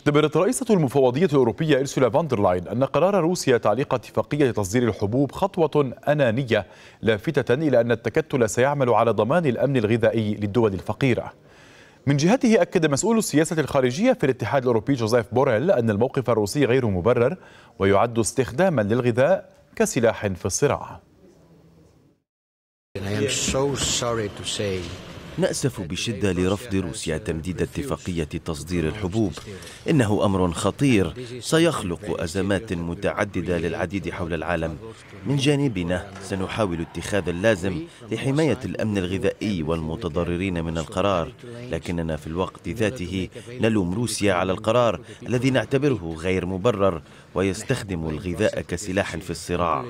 اعتبرت رئيسة المفوضية الأوروبية إرسولا فاندرلاين أن قرار روسيا تعليق اتفاقية تصدير الحبوب خطوة أنانية لافتة إلى أن التكتل سيعمل على ضمان الأمن الغذائي للدول الفقيرة من جهته أكد مسؤول السياسة الخارجية في الاتحاد الأوروبي جوزيف بوريل أن الموقف الروسي غير مبرر ويعد استخداما للغذاء كسلاح في الصراع نأسف بشدة لرفض روسيا تمديد اتفاقية تصدير الحبوب إنه أمر خطير سيخلق أزمات متعددة للعديد حول العالم من جانبنا سنحاول اتخاذ اللازم لحماية الأمن الغذائي والمتضررين من القرار لكننا في الوقت ذاته نلوم روسيا على القرار الذي نعتبره غير مبرر ويستخدم الغذاء كسلاح في الصراع